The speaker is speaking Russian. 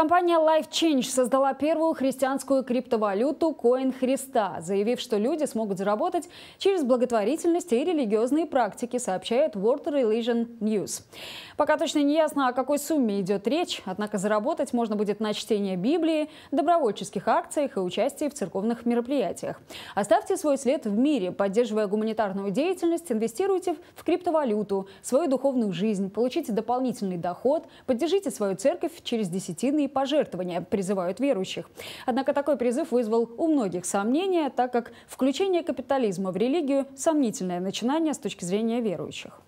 Компания LifeChange создала первую христианскую криптовалюту Coin Христа, заявив, что люди смогут заработать через благотворительность и религиозные практики, сообщает World Religion News. Пока точно не ясно, о какой сумме идет речь, однако заработать можно будет на чтение Библии, добровольческих акциях и участии в церковных мероприятиях. Оставьте свой след в мире, поддерживая гуманитарную деятельность, инвестируйте в криптовалюту, свою духовную жизнь, получите дополнительный доход, поддержите свою церковь через десятины и пожертвования, призывают верующих. Однако такой призыв вызвал у многих сомнения, так как включение капитализма в религию – сомнительное начинание с точки зрения верующих.